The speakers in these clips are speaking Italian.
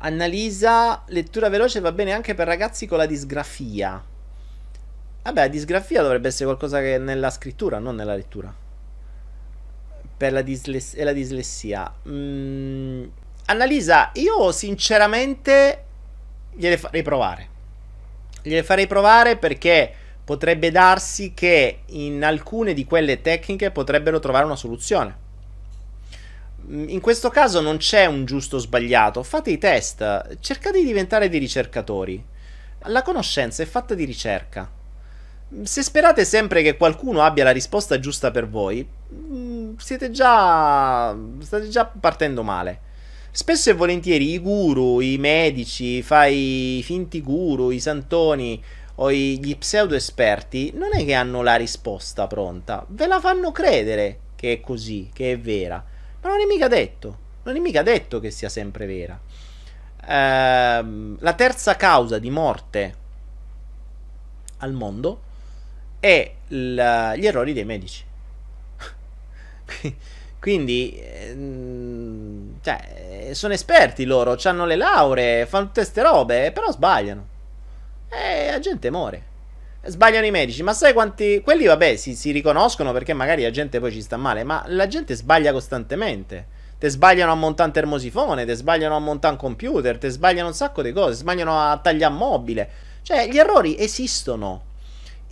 Annalisa, lettura veloce va bene anche per ragazzi con la disgrafia. Vabbè, la disgrafia dovrebbe essere qualcosa che è nella scrittura, non nella lettura. Per la, disles- e la dislessia. Mm. Annalisa, io sinceramente gliele farei provare. Gliele farei provare perché potrebbe darsi che in alcune di quelle tecniche potrebbero trovare una soluzione Mm, in questo caso non c'è un giusto o sbagliato, fate i test, cercate di diventare dei ricercatori. La conoscenza è fatta di ricerca. Se sperate sempre che qualcuno abbia la risposta giusta per voi, mm, siete già. state già partendo male. Spesso e volentieri i guru, i medici, fai i finti guru, i santoni o i, gli pseudo esperti non è che hanno la risposta pronta, ve la fanno credere che è così, che è vera. Ma non è mica detto. Non è mica detto che sia sempre vera. Ehm, la terza causa di morte al mondo è la, gli errori dei medici. Quindi, ehm, cioè, sono esperti loro, hanno le lauree, fanno tutte ste robe, però sbagliano. E la gente muore. Sbagliano i medici, ma sai quanti... Quelli, vabbè, si, si riconoscono perché magari la gente poi ci sta male, ma la gente sbaglia costantemente. Te sbagliano a montare un termosifone, te sbagliano a montare un computer, te sbagliano un sacco di cose, sbagliano a tagliare mobile. Cioè, gli errori esistono.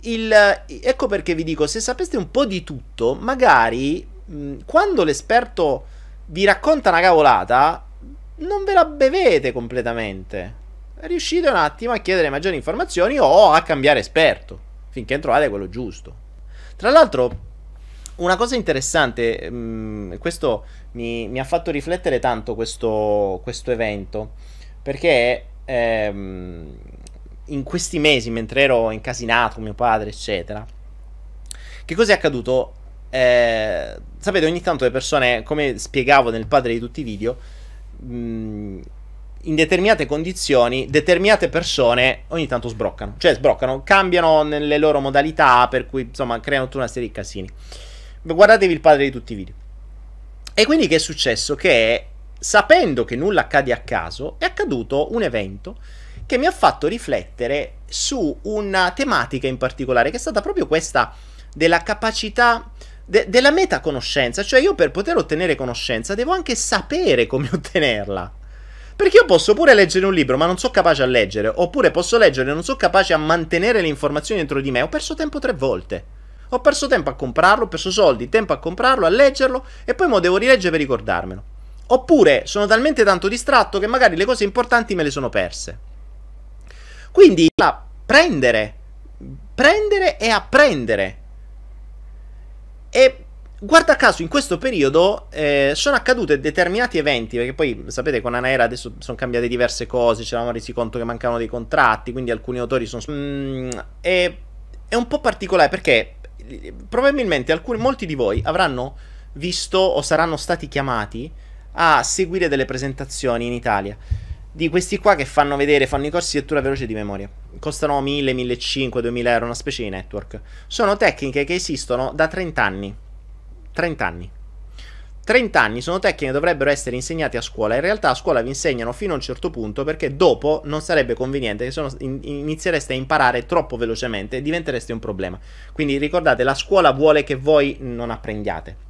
Il, ecco perché vi dico, se sapeste un po' di tutto, magari mh, quando l'esperto vi racconta una cavolata, non ve la bevete completamente riuscite un attimo a chiedere maggiori informazioni o a cambiare esperto, finché trovate quello giusto. Tra l'altro, una cosa interessante, mh, mm, questo mi, mi, ha fatto riflettere tanto questo, questo evento, perché ehm, in questi mesi, mentre ero incasinato con mio padre, eccetera, che cosa è accaduto? Eh, sapete, ogni tanto le persone, come spiegavo nel padre di tutti i video, mh, mm, in determinate condizioni determinate persone ogni tanto sbroccano, cioè sbroccano, cambiano nelle loro modalità, per cui insomma creano tutta una serie di casini. Guardatevi il padre di tutti i video. E quindi che è successo? Che sapendo che nulla accade a caso, è accaduto un evento che mi ha fatto riflettere su una tematica in particolare, che è stata proprio questa della capacità de- della metaconoscenza, cioè io per poter ottenere conoscenza devo anche sapere come ottenerla. Perché io posso pure leggere un libro, ma non sono capace a leggere. Oppure posso leggere e non sono capace a mantenere le informazioni dentro di me. Ho perso tempo tre volte. Ho perso tempo a comprarlo, ho perso soldi, tempo a comprarlo, a leggerlo e poi mo devo rileggere per ricordarmelo. Oppure sono talmente tanto distratto che magari le cose importanti me le sono perse. Quindi la prendere, prendere e apprendere. E Guarda caso, in questo periodo eh, sono accadute determinati eventi, perché poi sapete con Anaera adesso sono cambiate diverse cose, ci eravamo resi conto che mancavano dei contratti, quindi alcuni autori sono... Mm, è, è, un po' particolare perché eh, probabilmente alcuni, molti di voi avranno visto o saranno stati chiamati a seguire delle presentazioni in Italia di questi qua che fanno vedere, fanno i corsi di lettura veloce di memoria. Costano 1000, 1500, 2000 euro, una specie di network. Sono tecniche che esistono da 30 anni 30 anni. 30 anni sono tecniche che dovrebbero essere insegnate a scuola, in realtà a scuola vi insegnano fino a un certo punto perché dopo non sarebbe conveniente che sono, in, iniziereste a imparare troppo velocemente e diventereste un problema. Quindi ricordate, la scuola vuole che voi non apprendiate.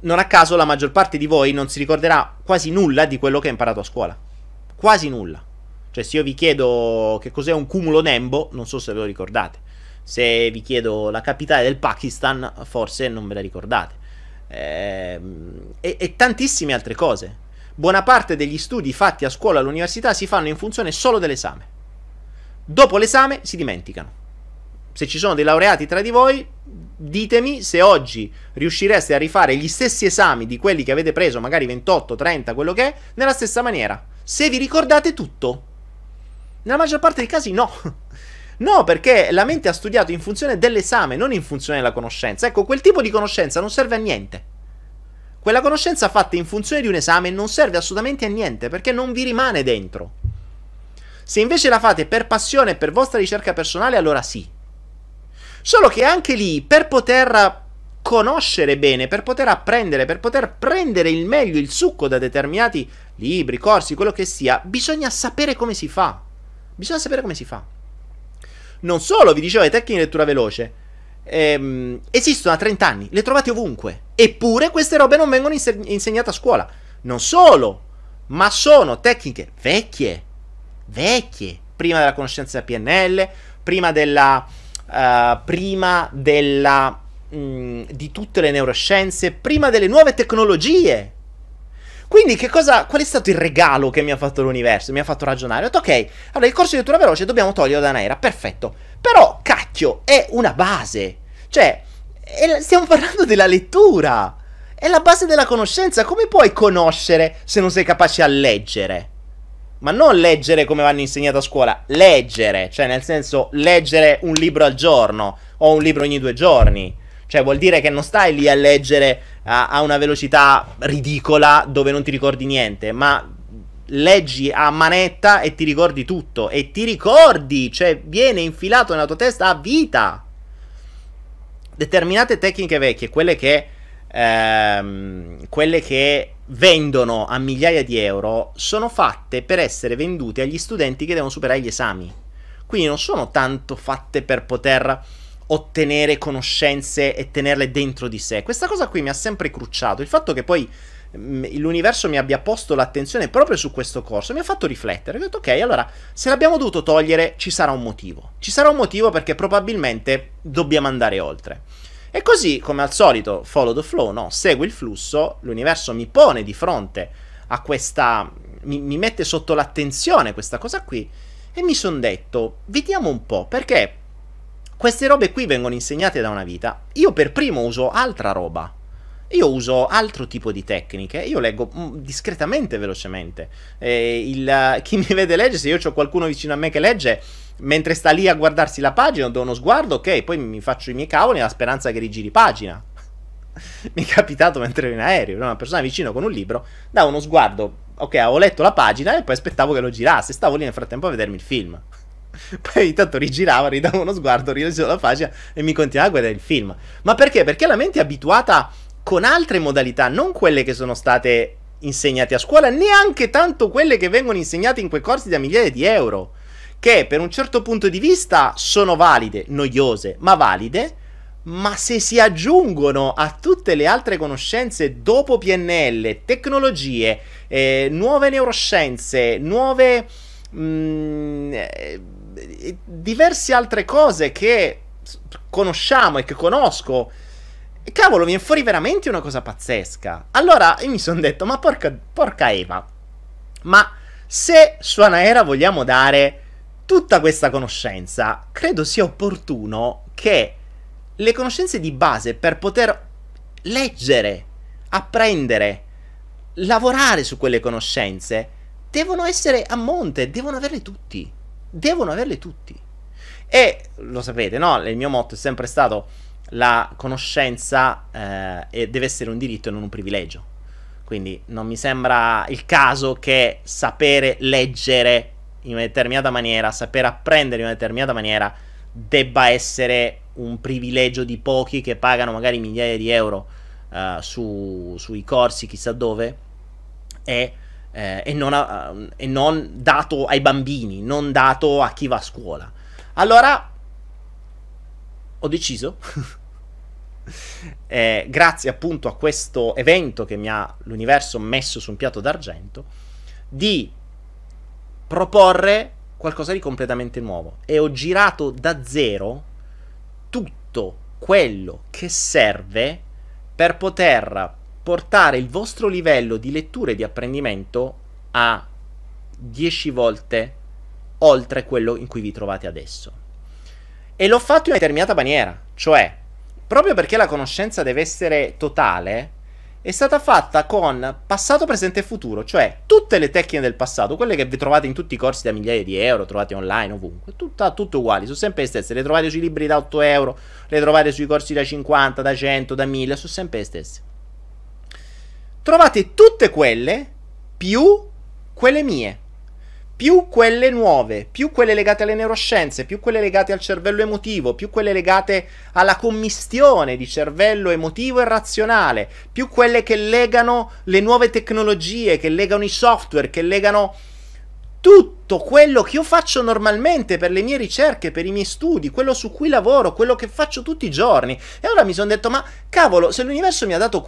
Non a caso la maggior parte di voi non si ricorderà quasi nulla di quello che ha imparato a scuola. Quasi nulla. Cioè se io vi chiedo che cos'è un cumulo nembo, non so se ve lo ricordate. Se vi chiedo la capitale del Pakistan, forse non ve la ricordate. Ehm, e, e tantissime altre cose. Buona parte degli studi fatti a scuola e all'università si fanno in funzione solo dell'esame. Dopo l'esame si dimenticano. Se ci sono dei laureati tra di voi, ditemi se oggi riuscireste a rifare gli stessi esami di quelli che avete preso, magari 28, 30, quello che è, nella stessa maniera. Se vi ricordate tutto. Nella maggior parte dei casi no. No, perché la mente ha studiato in funzione dell'esame, non in funzione della conoscenza. Ecco, quel tipo di conoscenza non serve a niente. Quella conoscenza fatta in funzione di un esame non serve assolutamente a niente perché non vi rimane dentro. Se invece la fate per passione e per vostra ricerca personale, allora sì. Solo che anche lì, per poter conoscere bene, per poter apprendere, per poter prendere il meglio, il succo da determinati libri, corsi, quello che sia, bisogna sapere come si fa. Bisogna sapere come si fa. Non solo, vi dicevo, le tecniche di lettura veloce ehm, esistono da 30 anni, le trovate ovunque. Eppure queste robe non vengono inse- insegnate a scuola. Non solo, ma sono tecniche vecchie, vecchie, prima della conoscenza della PNL, prima della... Uh, prima della mh, mm, di tutte le neuroscienze, prima delle nuove tecnologie. Quindi che cosa, qual è stato il regalo che mi ha fatto l'universo? Mi ha fatto ragionare. Ho detto, ok, allora il corso di lettura veloce dobbiamo toglierlo da Naira, perfetto. Però, cacchio, è una base. Cioè, la, stiamo parlando della lettura. È la base della conoscenza. Come puoi conoscere se non sei capace a leggere? Ma non leggere come vanno insegnati a scuola, leggere, cioè nel senso leggere un libro al giorno o un libro ogni due giorni. Cioè vuol dire che non stai lì a leggere a, a una velocità ridicola dove non ti ricordi niente, ma leggi a manetta e ti ricordi tutto e ti ricordi, cioè viene infilato nella tua testa a vita. Determinate tecniche vecchie, quelle che, ehm, quelle che vendono a migliaia di euro, sono fatte per essere vendute agli studenti che devono superare gli esami. Quindi non sono tanto fatte per poter ottenere conoscenze e tenerle dentro di sé. Questa cosa qui mi ha sempre crucciato. Il fatto che poi mm, l'universo mi abbia posto l'attenzione proprio su questo corso mi ha fatto riflettere. Ho detto, ok, allora se l'abbiamo dovuto togliere ci sarà un motivo. Ci sarà un motivo perché probabilmente dobbiamo andare oltre. E così, come al solito, follow the flow, no? Segui il flusso, l'universo mi pone di fronte a questa. mi, mi mette sotto l'attenzione questa cosa qui. E mi sono detto, vediamo un po', perché queste robe qui vengono insegnate da una vita. Io per primo uso altra roba. Io uso altro tipo di tecniche, io leggo mm, discretamente velocemente. Eh, il, chi mi vede legge, se io ho qualcuno vicino a me che legge, mentre sta lì a guardarsi la pagina, do uno sguardo, ok, poi mi faccio i miei cavoli nella speranza che rigiri pagina. mi è capitato mentre ero in aereo, una persona vicino con un libro, da uno sguardo, ok, ho letto la pagina e poi aspettavo che lo girasse, stavo lì nel frattempo a vedermi il film. Poi intanto tanto rigirava, ridava uno sguardo, rileggeva la pagina e mi continuava a guardare il film. Ma perché? Perché la mente è abituata con altre modalità, non quelle che sono state insegnate a scuola, neanche tanto quelle che vengono insegnate in quei corsi da migliaia di euro, che per un certo punto di vista sono valide, noiose, ma valide, ma se si aggiungono a tutte le altre conoscenze dopo PNL, tecnologie, eh, nuove neuroscienze, nuove... Mh, mm, eh, eh, diverse altre cose che conosciamo e che conosco. E cavolo, viene fuori veramente una cosa pazzesca. Allora io mi sono detto, ma porca, porca Eva, ma se su Anaera vogliamo dare tutta questa conoscenza, credo sia opportuno che le conoscenze di base per poter leggere, apprendere, lavorare su quelle conoscenze, devono essere a monte, devono averle tutti devono averle tutti. E lo sapete, no? Il mio motto è sempre stato la conoscenza eh, deve essere un diritto e non un privilegio. Quindi non mi sembra il caso che sapere leggere in una determinata maniera, sapere apprendere in una determinata maniera, debba essere un privilegio di pochi che pagano magari migliaia di euro eh, su, sui corsi chissà dove e eh, e, non a, eh, e non dato ai bambini, non dato a chi va a scuola. Allora ho deciso, eh, grazie appunto a questo evento che mi ha l'universo messo su un piatto d'argento, di proporre qualcosa di completamente nuovo. E ho girato da zero tutto quello che serve per poter portare il vostro livello di lettura e di apprendimento a 10 volte oltre quello in cui vi trovate adesso. E l'ho fatto in una determinata maniera, cioè, proprio perché la conoscenza deve essere totale, è stata fatta con passato, presente e futuro, cioè tutte le tecniche del passato, quelle che vi trovate in tutti i corsi da migliaia di euro, trovate online ovunque, tutta, tutte uguali, sono sempre le stesse, le trovate sui libri da 8 euro, le trovate sui corsi da 50, da 100, da 1000, sono sempre le stesse trovate tutte quelle più quelle mie, più quelle nuove, più quelle legate alle neuroscienze, più quelle legate al cervello emotivo, più quelle legate alla commistione di cervello emotivo e razionale, più quelle che legano le nuove tecnologie, che legano i software, che legano tutto tutto quello che io faccio normalmente per le mie ricerche, per i miei studi, quello su cui lavoro, quello che faccio tutti i giorni. E allora mi sono detto, ma cavolo, se l'universo mi ha dato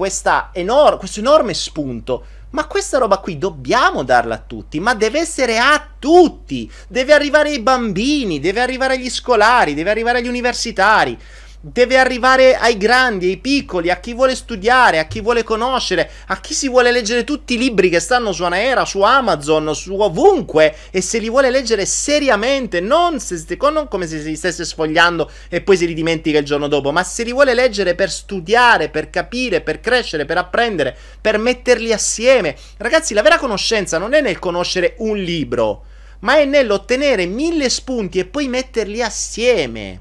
enor- questo enorme spunto, ma questa roba qui dobbiamo darla a tutti, ma deve essere a tutti, deve arrivare ai bambini, deve arrivare agli scolari, deve arrivare agli universitari deve arrivare ai grandi, ai piccoli, a chi vuole studiare, a chi vuole conoscere, a chi si vuole leggere tutti i libri che stanno su Anaera, su Amazon, su ovunque e se li vuole leggere seriamente, non, se, non come se li stesse sfogliando e poi se li dimentica il giorno dopo, ma se li vuole leggere per studiare, per capire, per crescere, per apprendere, per metterli assieme. Ragazzi, la vera conoscenza non è nel conoscere un libro, ma è nell'ottenere mille spunti e poi metterli assieme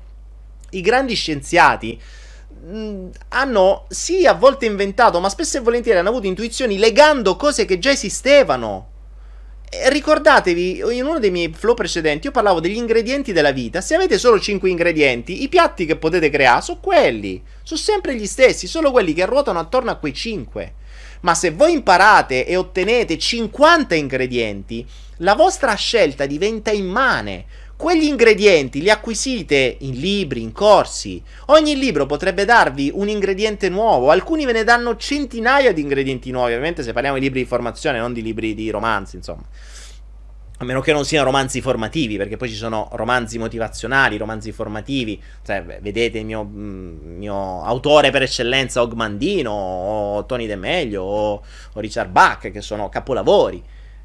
i grandi scienziati mh, mm, hanno sì a volte inventato, ma spesso e volentieri hanno avuto intuizioni legando cose che già esistevano. E ricordatevi, in uno dei miei flow precedenti io parlavo degli ingredienti della vita. Se avete solo 5 ingredienti, i piatti che potete creare sono quelli, sono sempre gli stessi, solo quelli che ruotano attorno a quei 5. Ma se voi imparate e ottenete 50 ingredienti, la vostra scelta diventa immane. Quegli ingredienti li acquisite in libri, in corsi. Ogni libro potrebbe darvi un ingrediente nuovo, alcuni ve ne danno centinaia di ingredienti nuovi, ovviamente se parliamo di libri di formazione, non di libri di romanzi, insomma. A meno che non siano romanzi formativi, perché poi ci sono romanzi motivazionali, romanzi formativi. Cioè, vedete il mio, mm, mio, autore per eccellenza, Ogmandino, o Tony De Meglio, o, o Richard Bach, che sono capolavori.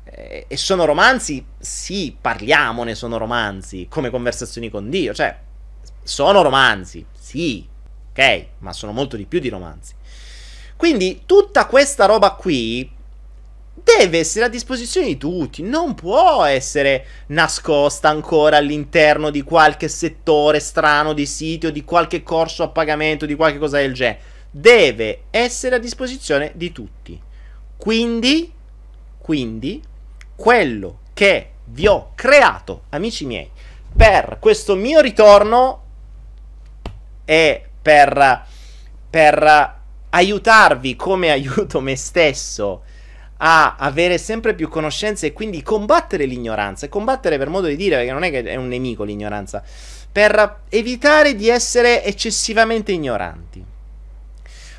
Eh, e sono romanzi? Sì, parliamone, sono romanzi, come conversazioni con Dio, cioè, sono romanzi, sì, ok, ma sono molto di più di romanzi. Quindi tutta questa roba qui deve essere a disposizione di tutti, non può essere nascosta ancora all'interno di qualche settore strano di sito, di qualche corso a pagamento, di qualche cosa del genere. Deve essere a disposizione di tutti. Quindi, quindi quello che vi ho creato, amici miei, per questo mio ritorno e per, per aiutarvi come aiuto me stesso a avere sempre più conoscenze e quindi combattere l'ignoranza e combattere per modo di dire perché non è che è un nemico l'ignoranza per evitare di essere eccessivamente ignoranti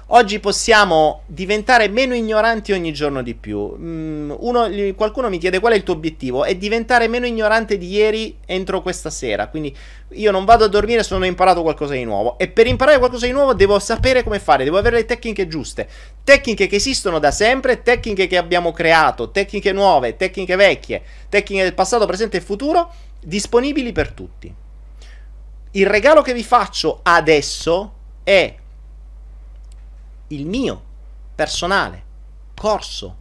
Oggi possiamo diventare meno ignoranti ogni giorno di più. Mm, uno, qualcuno mi chiede qual è il tuo obiettivo? È diventare meno ignorante di ieri entro questa sera. Quindi io non vado a dormire se non ho imparato qualcosa di nuovo. E per imparare qualcosa di nuovo devo sapere come fare, devo avere le tecniche giuste. Tecniche che esistono da sempre, tecniche che abbiamo creato, tecniche nuove, tecniche vecchie, tecniche del passato, presente e futuro, disponibili per tutti. Il regalo che vi faccio adesso è il mio personale corso,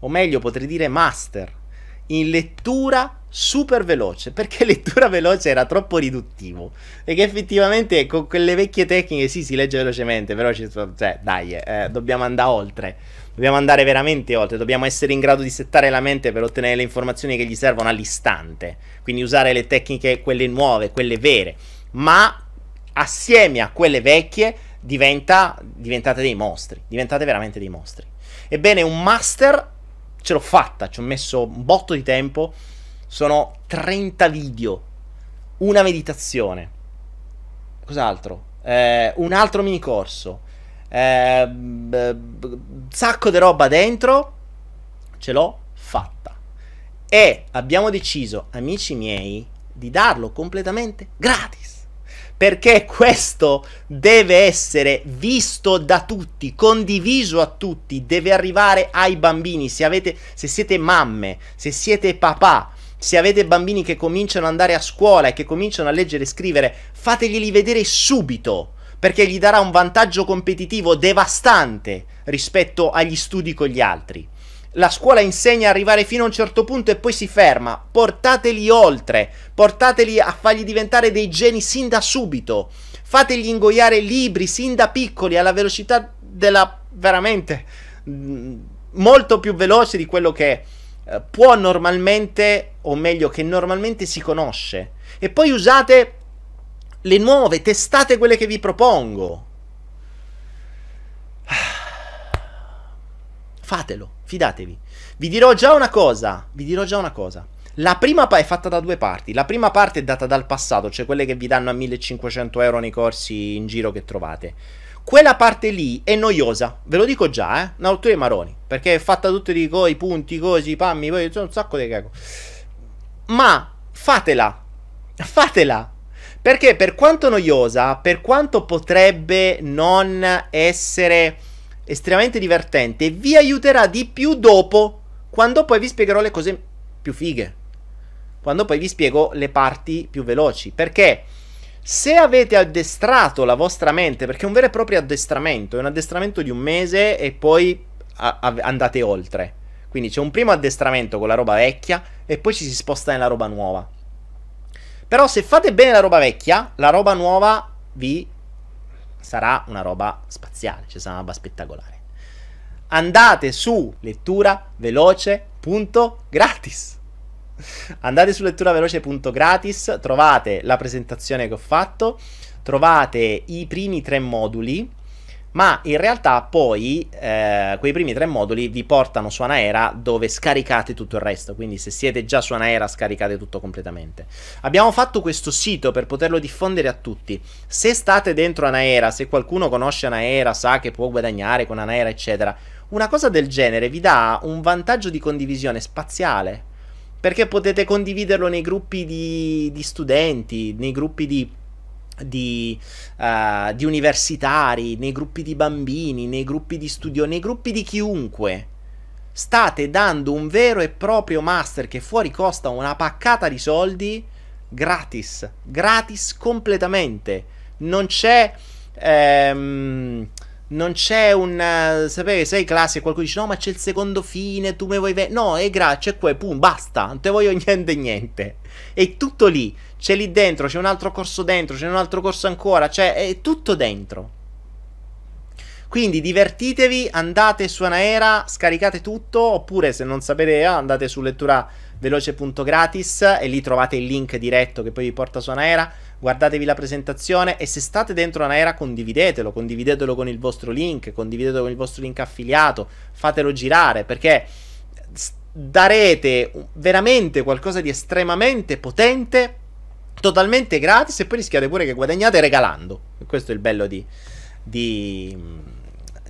o meglio potrei dire master, in lettura super veloce, perché lettura veloce era troppo riduttivo, e che effettivamente con quelle vecchie tecniche sì si legge velocemente, però ci, cioè, dai, eh, dobbiamo andare oltre, dobbiamo andare veramente oltre, dobbiamo essere in grado di settare la mente per ottenere le informazioni che gli servono all'istante, quindi usare le tecniche, quelle nuove, quelle vere, ma assieme a quelle vecchie diventa, diventate dei mostri, diventate veramente dei mostri. Ebbene, un master ce l'ho fatta, ci ho messo un botto di tempo, sono 30 video, una meditazione, cos'altro? Eh, un altro mini corso, eh, sacco di roba dentro, ce l'ho fatta. E abbiamo deciso, amici miei, di darlo completamente gratis perché questo deve essere visto da tutti, condiviso a tutti, deve arrivare ai bambini, se, avete, se siete mamme, se siete papà, se avete bambini che cominciano ad andare a scuola e che cominciano a leggere e scrivere, fateglieli vedere subito, perché gli darà un vantaggio competitivo devastante rispetto agli studi con gli altri la scuola insegna a arrivare fino a un certo punto e poi si ferma. Portateli oltre, portateli a fargli diventare dei geni sin da subito. Fategli ingoiare libri sin da piccoli alla velocità della veramente mm, molto più veloce di quello che eh, può normalmente o meglio che normalmente si conosce. E poi usate le nuove, testate quelle che vi propongo. Ah. Fatelo, fidatevi. Vi dirò già una cosa, vi dirò già una cosa. La prima è fatta da due parti. La prima parte è data dal passato, cioè quelle che vi danno a 1500 euro nei corsi in giro che trovate. Quella parte lì è noiosa, ve lo dico già, eh. Una rottura di maroni, perché è fatta tutta di coi, punti, così, pammi, poi sono un sacco di caco. Ma fatela, fatela. Perché per quanto noiosa, per quanto potrebbe non essere estremamente divertente e vi aiuterà di più dopo, quando poi vi spiegherò le cose più fighe, quando poi vi spiego le parti più veloci, perché se avete addestrato la vostra mente, perché è un vero e proprio addestramento, è un addestramento di un mese e poi a- a- andate oltre. Quindi c'è un primo addestramento con la roba vecchia e poi ci si sposta nella roba nuova. Però se fate bene la roba vecchia, la roba nuova vi sarà una roba spaziale, cioè sarà una roba spettacolare. Andate su lettura letturaveloce.gratis. Andate su lettura letturaveloce.gratis, trovate la presentazione che ho fatto, trovate i primi tre moduli ma in realtà poi eh, quei primi tre moduli vi portano su Anaera dove scaricate tutto il resto, quindi se siete già su Anaera scaricate tutto completamente. Abbiamo fatto questo sito per poterlo diffondere a tutti. Se state dentro Anaera, se qualcuno conosce Anaera, sa che può guadagnare con Anaera, eccetera, una cosa del genere vi dà un vantaggio di condivisione spaziale, perché potete condividerlo nei gruppi di, di studenti, nei gruppi di di, uh, di, universitari, nei gruppi di bambini, nei gruppi di studio, nei gruppi di chiunque. State dando un vero e proprio master che fuori costa una paccata di soldi gratis, gratis completamente. Non c'è... Ehm, non c'è un... Eh, sapete, sei classe e qualcuno dice no ma c'è il secondo fine, tu mi vuoi... Ve-? No, è gratis, c'è qua, pum, basta, non te voglio niente niente. È tutto lì c'è lì dentro, c'è un altro corso dentro, c'è un altro corso ancora, cioè è tutto dentro. Quindi divertitevi, andate su Anaera, scaricate tutto, oppure se non sapete ah, andate su lettura e lì trovate il link diretto che poi vi porta su Anaera, guardatevi la presentazione e se state dentro Anaera condividetelo, condividetelo con il vostro link, condividetelo con il vostro link affiliato, fatelo girare perché darete veramente qualcosa di estremamente potente totalmente gratis e poi rischiate pure che guadagnate regalando. Questo è il bello di, di,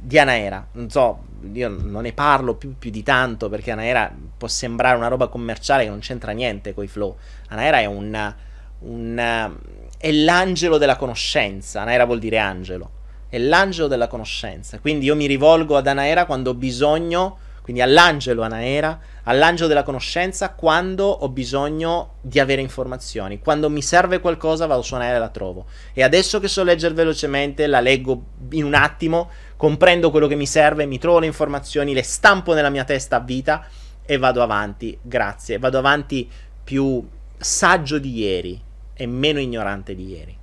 di Anaera. Non so, io non ne parlo più, più, di tanto perché Anaera può sembrare una roba commerciale che non c'entra niente con i flow. Anaera è un, un... è l'angelo della conoscenza. Anaera vuol dire angelo. È l'angelo della conoscenza. Quindi io mi rivolgo ad Anaera quando ho bisogno, quindi all'angelo Anaera, all'angelo della conoscenza quando ho bisogno di avere informazioni, quando mi serve qualcosa vado a suonare e la trovo. E adesso che so leggere velocemente, la leggo in un attimo, comprendo quello che mi serve, mi trovo le informazioni, le stampo nella mia testa a vita e vado avanti, grazie, vado avanti più saggio di ieri e meno ignorante di ieri.